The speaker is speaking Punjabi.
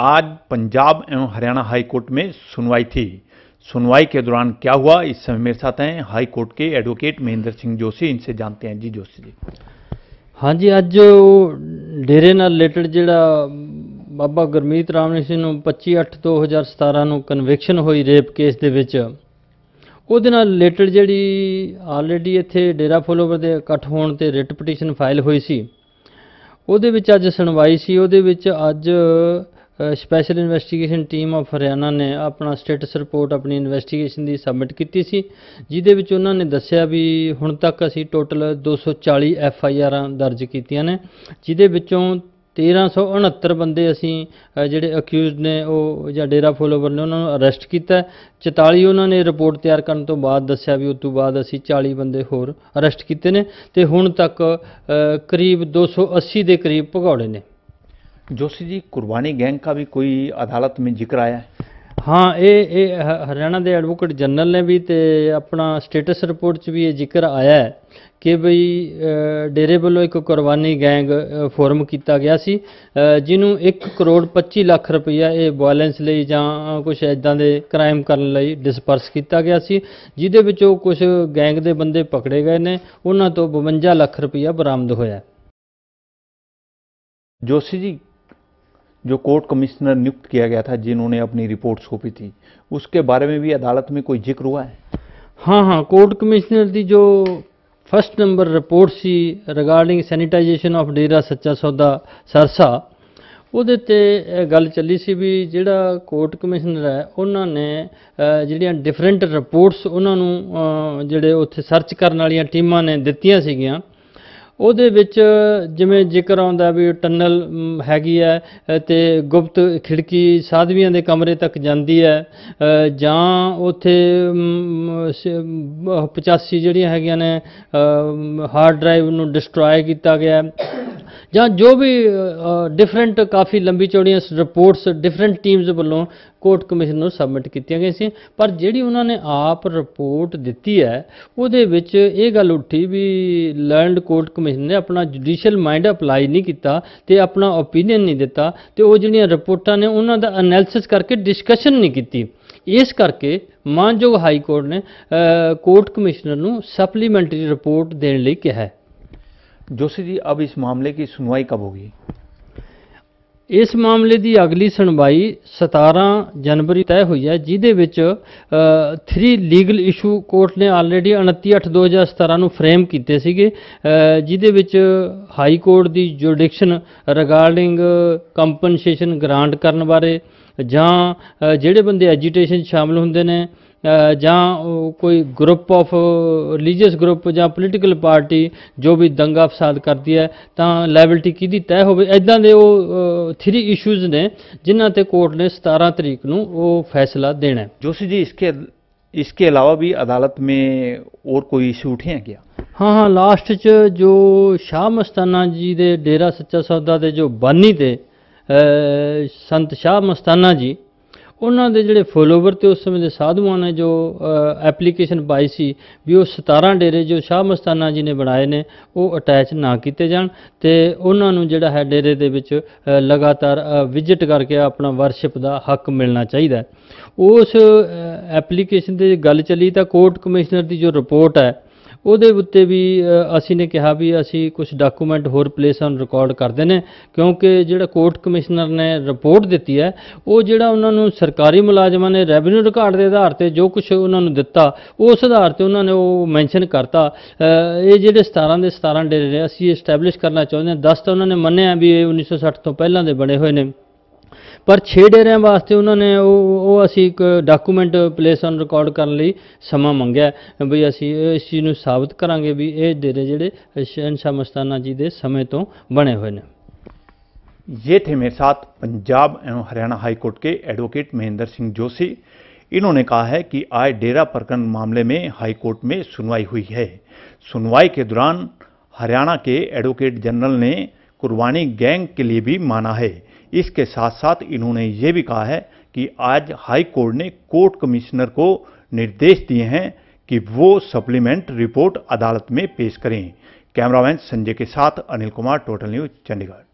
आज पंजाब एवं हरियाणा हाई कोर्ट में सुनवाई थी सुनवाई के दौरान क्या हुआ इस समय मेरे साथ हैं हाई कोर्ट के एडवोकेट महेंद्र सिंह जोशी इनसे जानते हैं जी जोशी जी ਹਾਂਜੀ ਅੱਜ ਡੇਰੇ ਨਾਲ ਰਿਲੇਟਡ ਜਿਹੜਾ ਬਾਬਾ ਗੁਰਮੀਤ ਰਾਮ ਨੇ ਨੂੰ 25/8/2017 ਨੂੰ ਕਨਵਿਕਸ਼ਨ ਹੋਈ ਰੇਪ ਕੇਸ ਦੇ ਵਿੱਚ ਉਹਦੇ ਨਾਲ ਰਿਲੇਟਡ ਜਿਹੜੀ ਆਲਰੇਡੀ ਇੱਥੇ ਡੇਰਾ ਫੋਲੋਵਰ ਦੇ ਇਕੱਠ ਹੋਣ ਤੇ ਰਿਟ ਪਟੀਸ਼ਨ ਫਾਈਲ ਹੋਈ ਸੀ ਉਹਦੇ ਵਿੱਚ ਅੱਜ ਸੁਣਵਾਈ ਸੀ ਉਹਦੇ ਵਿੱਚ ਅੱਜ special investigation team of Haryana ਨੇ ਆਪਣਾ ਸਟੇਟਸ ਰਿਪੋਰਟ ਆਪਣੀ ਇਨਵੈਸਟੀਗੇਸ਼ਨ ਦੀ ਸਬਮਿਟ ਕੀਤੀ ਸੀ ਜਿਹਦੇ ਵਿੱਚ ਉਹਨਾਂ ਨੇ ਦੱਸਿਆ ਵੀ ਹੁਣ ਤੱਕ ਅਸੀਂ ਟੋਟਲ 240 ਐਫ ਆਈ ਆਰਾਂ ਦਰਜ ਕੀਤੀਆਂ ਨੇ ਜਿਹਦੇ ਵਿੱਚੋਂ 1369 ਬੰਦੇ ਅਸੀਂ ਜਿਹੜੇ ਅਕਿਊਜ਼ਡ ਨੇ ਉਹ ਜਾਂ ਡੇਰਾ ਫੋਲੋਵਰ ਨੇ ਉਹਨਾਂ ਨੂੰ ਅਰੈਸਟ ਕੀਤਾ 44 ਉਹਨਾਂ ਨੇ ਰਿਪੋਰਟ ਤਿਆਰ ਕਰਨ ਤੋਂ ਬਾਅਦ ਦੱਸਿਆ ਵੀ ਉਸ ਤੋਂ ਬਾਅਦ ਅਸੀਂ 40 ਬੰਦੇ ਹੋਰ ਅਰੈਸਟ ਕੀਤੇ ਨੇ ਤੇ ਹੁਣ ਤੱਕ ਕਰੀਬ 280 ਦੇ ਕਰੀਬ ਭਗੌੜੇ ਨੇ ਜੋਸ਼ੀ ਜੀ ਕੁਰਬਾਨੀ ਗੈਂਗ ਦਾ ਵੀ ਕੋਈ ਅਦਾਲਤ ਵਿੱਚ ਜ਼ਿਕਰ ਆਇਆ ਹੈ ਹਾਂ ਇਹ ਇਹ ਹਰਿਆਣਾ ਦੇ ਐਡਵੋਕੇਟ ਜਨਰਲ ਨੇ ਵੀ ਤੇ ਆਪਣਾ ਸਟੇਟਸ ਰਿਪੋਰਟ 'ਚ ਵੀ ਇਹ ਜ਼ਿਕਰ ਆਇਆ ਹੈ ਕਿ ਬਈ ਡੇਰੇ ਵੱਲੋਂ ਇੱਕ ਕੁਰਬਾਨੀ ਗੈਂਗ ਫਾਰਮ ਫੋਰਮ ਕੀਤਾ ਗਿਆ ਸੀ ਜਿਹਨੂੰ 1 ਕਰੋੜ 25 ਲੱਖ ਰੁਪਈਆ ਇਹ ਬੈਲੈਂਸ ਲਈ ਜਾਂ ਕੁਝ ਐਦਾਂ ਦੇ ਕ੍ਰਾਈਮ ਕਰਨ ਲਈ ਡਿਸਪਰਸ ਕੀਤਾ ਗਿਆ ਸੀ ਜਿਹਦੇ ਵਿੱਚੋਂ ਕੁਝ ਗੈਂਗ ਦੇ ਬੰਦੇ ਪਕੜੇ ਗਏ ਨੇ ਉਹਨਾਂ ਤੋਂ 52 ਲੱਖ ਰੁਪਈਆ ਬਰਾਮਦ ਹੋਇਆ ਜੋਸ਼ੀ ਜੀ जो कोर्ट कमिश्नर नियुक्त किया गया था जिन्होंने अपनी रिपोर्ट सौंपी थी उसके बारे में भी अदालत में कोई जिक्र हुआ है हाँ हाँ कोर्ट कमिश्नर की जो फर्स्ट नंबर रिपोर्ट सी regarding sanitization of Dera Sacha Sauda Sarsa वो गल चली सी भी ਵੀ कोर्ट कमिश्नर है उन्होंने जीडिया डिफरेंट रिपोर्ट्स उन्होंने जोड़े ਉਹਨਾਂ सर्च करने वाली टीम ने दतिया सगिया ਉਹਦੇ ਵਿੱਚ ਜਿਵੇਂ ਜ਼ਿਕਰ ਆਉਂਦਾ ਵੀ ਟਨਲ ਹੈਗੀ ਹੈ ਤੇ ਗੁਪਤ ਖਿੜਕੀ ਸਾਧਵੀਆਂ ਦੇ ਕਮਰੇ ਤੱਕ ਜਾਂਦੀ ਹੈ ਜਾਂ ਉੱਥੇ 85 ਜਿਹੜੀਆਂ ਹੈਗੀਆਂ ਨੇ ਹਾਰਡ ਡਰਾਈਵ ਨੂੰ ਡਿਸਟਰੋਏ ਕੀਤਾ ਗਿਆ ਜਾਂ ਜੋ ਵੀ ਡਿਫਰੈਂਟ ਕਾਫੀ ਲੰਬੀ ਚੌੜੀਆਂ ਰਿਪੋਰਟਸ ਡਿਫਰੈਂਟ ਟੀਮਸ ਵੱਲੋਂ ਕੋਰਟ ਕਮਿਸ਼ਨ ਨੂੰ ਸਬਮਿਟ ਕੀਤੀਆਂ ਗਈਆਂ ਸੀ ਪਰ ਜਿਹੜੀ ਉਹਨਾਂ ਨੇ ਆਪ ਰਿਪੋਰਟ ਦਿੱਤੀ ਹੈ ਉਹਦੇ ਵਿੱਚ ਇਹ ਗੱਲ ਉੱਠੀ ਵੀ ਲੈਂਡ ਕੋਰਟ ਕਮਿਸ਼ਨ ਨੇ ਆਪਣਾ ਜੁਡੀਸ਼ੀਅਲ ਮਾਈਂਡ ਅਪਲਾਈ ਨਹੀਂ ਕੀਤਾ ਤੇ ਆਪਣਾ ਓਪੀਨੀਅਨ ਨਹੀਂ ਦਿੱਤਾ ਤੇ ਉਹ ਜਿਹੜੀਆਂ ਰਿਪੋਰਟਾਂ ਨੇ ਉਹਨਾਂ ਦਾ ਐਨਾਲਿਸਿਸ ਕਰਕੇ ਡਿਸਕਸ਼ਨ ਨਹੀਂ ਕੀਤੀ ਇਸ ਕਰਕੇ ਮਾਨਯੋਗ ਹਾਈ ਕੋਰਟ ਨੇ ਕੋਰਟ ਕਮਿਸ਼ਨਰ ਨੂੰ ਸਪਲੀਮੈਂਟਰੀ ਰਿਪੋਰਟ ਦੇਣ ਲਈ ਕਿਹਾ ਹੈ ਜੋਸ਼ੀ ਜੀ ਅਬ ਇਸ ਮਾਮਲੇ ਦੀ ਸੁਣਵਾਈ ਕਬ ਹੋਗੀ ਇਸ ਮਾਮਲੇ ਦੀ ਅਗਲੀ ਸੁਣਵਾਈ 17 ਜਨਵਰੀ ਤੈਅ ਹੋਈ ਹੈ ਜਿਹਦੇ ਵਿੱਚ 3 ਲੀਗਲ ਇਸ਼ੂ ਕੋਰਟ ਨੇ ਆਲਰੇਡੀ 29/8/2017 ਨੂੰ ਫਰੇਮ ਕੀਤੇ ਸੀਗੇ ਜਿਹਦੇ ਵਿੱਚ ਹਾਈ ਕੋਰਟ ਦੀ ਜੁਰਿਡਿਕਸ਼ਨ ਰਿਗਾਰਡਿੰਗ ਕੰਪਨਸੇਸ਼ਨ ਗ੍ਰਾਂਟ ਕਰਨ ਬਾਰੇ ਜਾਂ ਜਿਹੜੇ ਬੰਦੇ ਐਜੀਟੇਸ਼ਨ ਸ਼ਾਮਲ ਹੁੰਦੇ ਨੇ ਜਾਂ ਕੋਈ ਗਰੁੱਪ ਆਫ ਰਿਲੀਜੀਅਸ ਗਰੁੱਪ ਜਾਂ ਪੋਲੀਟੀਕਲ ਪਾਰਟੀ ਜੋ ਵੀ ਦੰਗਾ ਫਸਾਦ ਕਰਦੀ ਹੈ ਤਾਂ ਲਾਇਬਿਲਟੀ ਕਿਹਦੀ ਤੈਅ ਹੋਵੇ ਐਦਾਂ ਦੇ ਉਹ ਥਰੀ ਇਸ਼ੂਜ਼ ਨੇ ਜਿਨ੍ਹਾਂ ਤੇ ਕੋਰਟ ਨੇ 17 ਤਰੀਕ ਨੂੰ ਉਹ ਫੈਸਲਾ ਦੇਣਾ ਹੈ ਜੋਸ਼ੀ ਜੀ ਇਸਕੇ इसके अलावा भी अदालत में और कोई इशू उठे हैं क्या ਹਾਂ ਹਾਂ ਲਾਸਟ 'ਚ ਜੋ ਸ਼ਾਹ ਮਸਤਾਨਾ ਜੀ ਦੇ ਡੇਰਾ ਸੱਚਾ ਸੌਦਾ ਦੇ ਜੋ ਬਾਨੀ ਤੇ ਸੰਤ ਸ਼ਾਹ ਮਸਤਾਨਾ ਜੀ ਉਹਨਾਂ ਦੇ ਜਿਹੜੇ ਫੋਲੋਵਰ ਤੇ ਉਸ ਸਮੇਂ ਦੇ ਸਾਧੂਆਂ ਨੇ ਜੋ ਐਪਲੀਕੇਸ਼ਨ ਪਾਈ ਸੀ ਵੀ ਉਹ 17 ਡੇਰੇ ਜੋ ਸ਼ਾਹ ਮਸਤਾਨਾ ਜੀ ਨੇ ਬਣਾਏ ਨੇ ਉਹ ਅਟੈਚ ਨਾ ਕੀਤੇ ਜਾਣ ਤੇ ਉਹਨਾਂ ਨੂੰ ਜਿਹੜਾ ਹੈ ਡੇਰੇ ਦੇ ਵਿੱਚ ਲਗਾਤਾਰ ਵਿਜ਼ਿਟ ਕਰਕੇ ਆਪਣਾ ਵਰਸ਼ਿਪ ਦਾ ਹੱਕ ਮਿਲਣਾ ਚਾਹੀਦਾ ਉਸ ਐਪਲੀਕੇਸ਼ਨ ਤੇ ਗੱਲ ਚੱਲੀ ਤਾਂ ਕੋਰਟ ਕਮਿਸ਼ਨਰ ਦੀ ਜੋ ਰਿਪੋਰਟ ਹੈ ਉਹਦੇ ਉੱਤੇ ਵੀ ਅਸੀਂ ਨੇ ਕਿਹਾ ਵੀ ਅਸੀਂ ਕੁਝ ਡਾਕੂਮੈਂਟ ਹੋਰ ਪਲੇਸ ਔਨ ਰਿਕਾਰਡ ਕਰਦੇ ਨੇ ਕਿਉਂਕਿ ਜਿਹੜਾ ਕੋਰਟ ਕਮਿਸ਼ਨਰ ਨੇ ਰਿਪੋਰਟ ਦਿੱਤੀ ਹੈ ਉਹ ਜਿਹੜਾ ਉਹਨਾਂ ਨੂੰ ਸਰਕਾਰੀ ਮੁਲਾਜ਼ਮਾਂ ਨੇ ਰੈਵਨਿਊ ਰਿਕਾਰਡ ਦੇ ਆਧਾਰ ਤੇ ਜੋ ਕੁਝ ਉਹਨਾਂ ਨੂੰ ਦਿੱਤਾ ਉਸ ਆਧਾਰ ਤੇ ਉਹਨਾਂ ਨੇ ਉਹ ਮੈਂਸ਼ਨ ਕਰਤਾ ਇਹ ਜਿਹੜੇ 17 ਦੇ 17 ਡੇਰੇ ਅਸੀਂ ਐਸਟੈਬਲਿਸ਼ ਕਰਨਾ ਚਾਹੁੰਦੇ ਹਾਂ 10 ਤਾਂ ਉਹਨਾਂ ਨੇ ਮੰਨਿਆ ਵੀ ਇਹ 1960 ਤੋਂ ਪਹਿਲਾਂ ਦੇ ਬਣੇ ਹੋਏ ਨੇ पर छे ਡੇਰਿਆਂ वास्ते उन्होंने असी ਉਹ ਉਹ ਅਸੀਂ ਇੱਕ ਡਾਕੂਮੈਂਟ ਪਲੇਸ ਔਨ ਰਿਕਾਰਡ ਕਰਨ इस चीज़ ਮੰਗਿਆ साबित करा भी ये डेरे ਸਾਬਤ ਕਰਾਂਗੇ ਵੀ ਇਹ ਡੇਰੇ ਜਿਹੜੇ ਸ਼ਹਿਨशाह ਮਸਤਾਨਾ ਜੀ ਦੇ ਸਮੇਂ ਤੋਂ ये थे मेरे साथ पंजाब एवं हरियाणा हाईकोर्ट के एडवोकेट महेंद्र सिंह जोशी इन्होंने कहा है कि आज डेरा प्रकरण मामले में हाईकोर्ट में सुनवाई हुई है सुनवाई के दौरान हरियाणा के एडवोकेट जनरल ने कुर्बानी गैंग के लिए भी माना है इसके साथ साथ इन्होंने ये भी कहा है कि आज हाई कोर्ट ने कोर्ट कमिश्नर को निर्देश दिए हैं कि वो सप्लीमेंट रिपोर्ट अदालत में पेश करें कैमरामैन संजय के साथ अनिल कुमार टोटल न्यूज चंडीगढ़